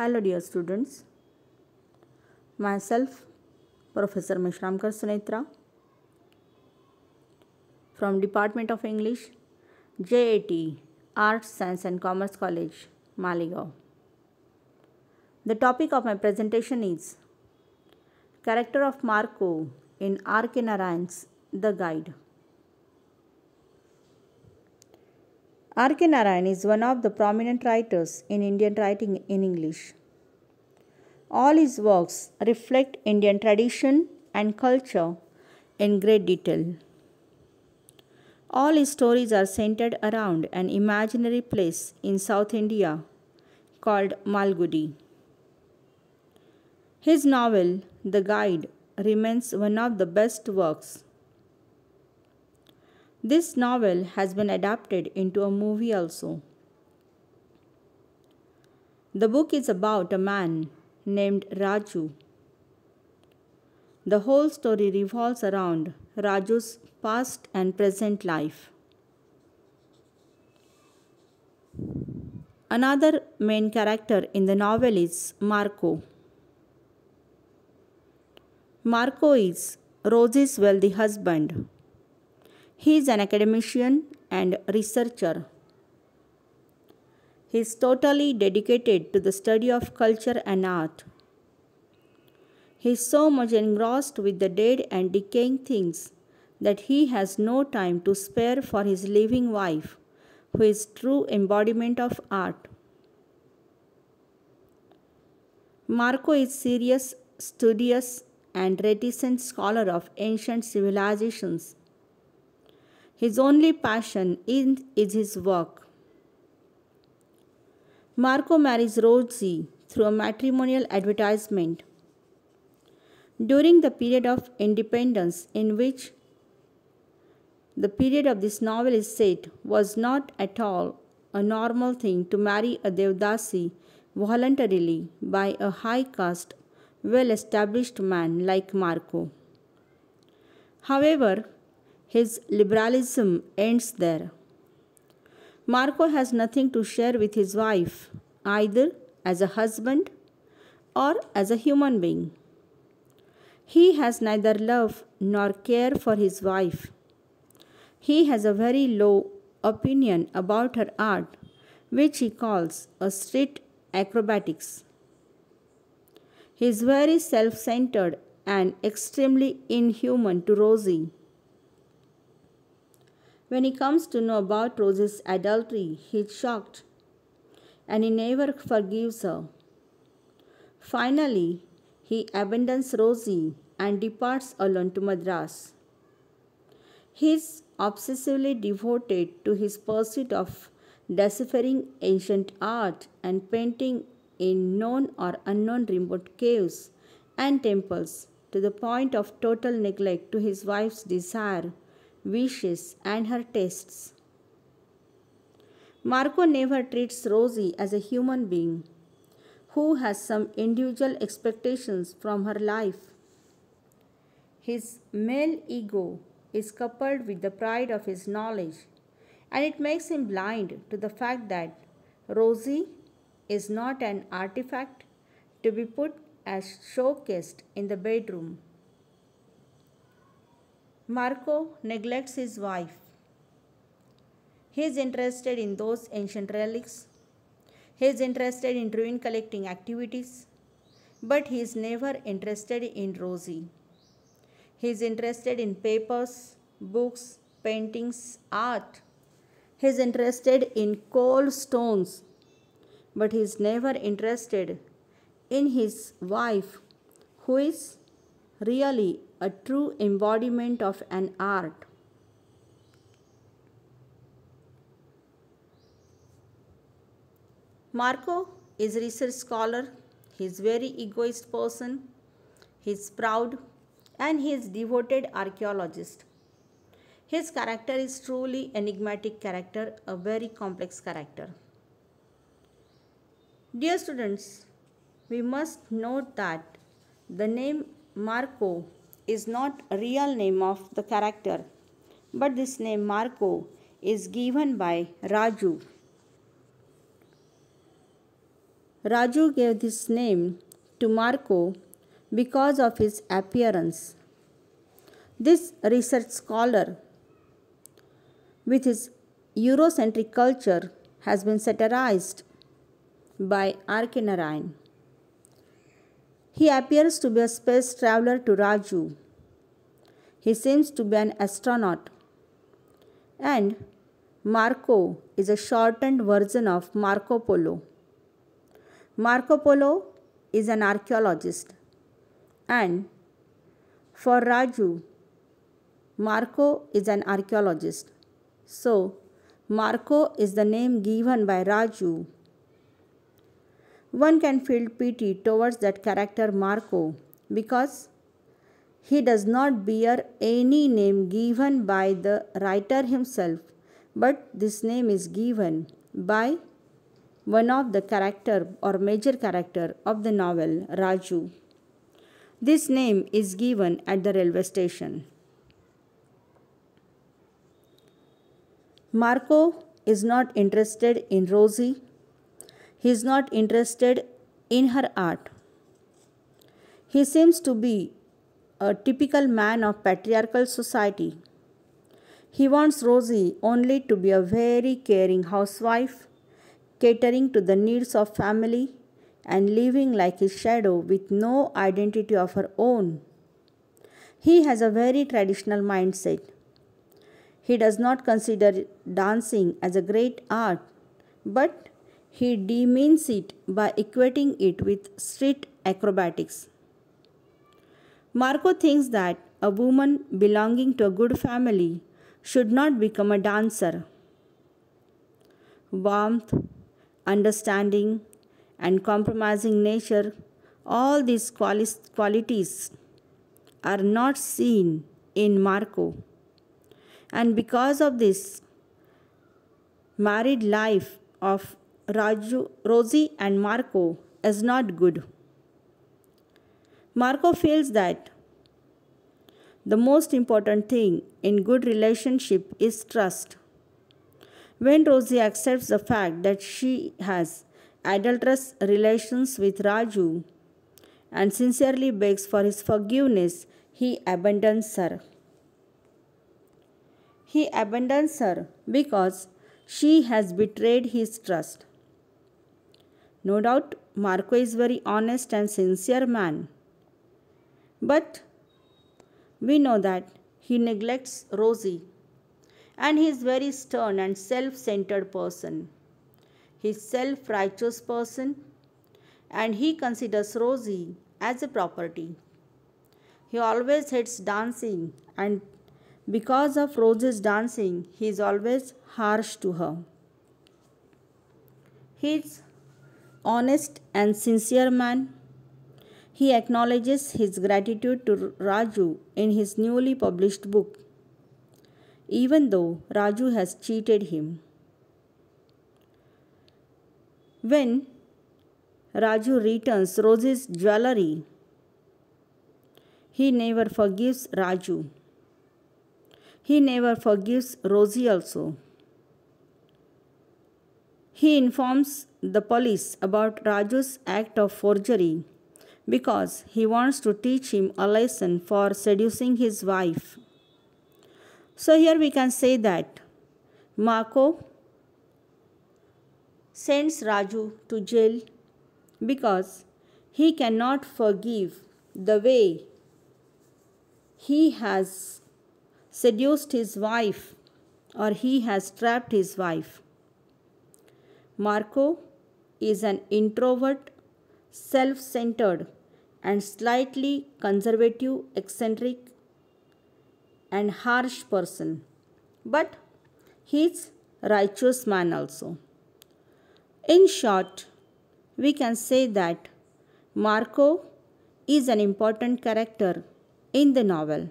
Hello dear students, myself Professor Mishramkar Sunetra from Department of English, JAT, Arts, Science and Commerce College, Maligaon. The topic of my presentation is Character of Marco in R. K. Narayan's The Guide. R.K. Narayan is one of the prominent writers in Indian writing in English. All his works reflect Indian tradition and culture in great detail. All his stories are centered around an imaginary place in South India called Malgudi. His novel, The Guide, remains one of the best works this novel has been adapted into a movie also. The book is about a man named Raju. The whole story revolves around Raju's past and present life. Another main character in the novel is Marco. Marco is Rosie's wealthy husband he is an academician and researcher. He is totally dedicated to the study of culture and art. He is so much engrossed with the dead and decaying things that he has no time to spare for his living wife, who is true embodiment of art. Marco is serious, studious, and reticent scholar of ancient civilizations his only passion is his work. Marco marries Rosie through a matrimonial advertisement. During the period of independence, in which the period of this novel is set, was not at all a normal thing to marry a Devdasi voluntarily by a high caste, well established man like Marco. However, his liberalism ends there. Marco has nothing to share with his wife, either as a husband or as a human being. He has neither love nor care for his wife. He has a very low opinion about her art, which he calls a street acrobatics. He is very self centered and extremely inhuman to Rosie. When he comes to know about Rose's adultery, he is shocked and he never forgives her. Finally, he abandons Rosie and departs alone to Madras. He is obsessively devoted to his pursuit of deciphering ancient art and painting in known or unknown remote caves and temples to the point of total neglect to his wife's desire wishes, and her tastes. Marco never treats Rosie as a human being who has some individual expectations from her life. His male ego is coupled with the pride of his knowledge, and it makes him blind to the fact that Rosie is not an artifact to be put as showcased in the bedroom. Marco neglects his wife. He is interested in those ancient relics. He is interested in ruin collecting activities. But he is never interested in Rosie. He is interested in papers, books, paintings, art. He is interested in cold stones. But he is never interested in his wife, who is really a true embodiment of an art. Marco is research scholar, he is very egoist person, he is proud and he is devoted archaeologist. His character is truly enigmatic character, a very complex character. Dear students, we must note that the name Marco is not a real name of the character, but this name Marco is given by Raju. Raju gave this name to Marco because of his appearance. This research scholar, with his Eurocentric culture, has been satirized by Arkinarine. He appears to be a space traveler to Raju. He seems to be an astronaut. And Marco is a shortened version of Marco Polo. Marco Polo is an archaeologist. And for Raju, Marco is an archaeologist. So, Marco is the name given by Raju one can feel pity towards that character Marco because he does not bear any name given by the writer himself, but this name is given by one of the character or major character of the novel, Raju. This name is given at the railway station. Marco is not interested in Rosie he is not interested in her art. He seems to be a typical man of patriarchal society. He wants Rosie only to be a very caring housewife, catering to the needs of family and living like his shadow with no identity of her own. He has a very traditional mindset. He does not consider dancing as a great art, but he demeans it by equating it with street acrobatics. Marco thinks that a woman belonging to a good family should not become a dancer. Warmth, understanding, and compromising nature, all these qualities are not seen in Marco. And because of this, married life of Raju, Rosie and Marco is not good. Marco feels that the most important thing in good relationship is trust. When Rosie accepts the fact that she has adulterous relations with Raju and sincerely begs for his forgiveness, he abandons her. He abandons her because she has betrayed his trust. No doubt Marco is very honest and sincere man. But we know that he neglects Rosie and he is very stern and self-centered person. He is self-righteous person and he considers Rosie as a property. He always hates dancing and because of Rose's dancing, he is always harsh to her. He is honest and sincere man. He acknowledges his gratitude to Raju in his newly published book, even though Raju has cheated him. When Raju returns Rose's jewelry, he never forgives Raju. He never forgives Rosie also. He informs the police about Raju's act of forgery because he wants to teach him a lesson for seducing his wife. So here we can say that Marco sends Raju to jail because he cannot forgive the way he has seduced his wife or he has trapped his wife. Marco is an introvert, self centered, and slightly conservative, eccentric, and harsh person. But he is righteous man also. In short, we can say that Marco is an important character in the novel.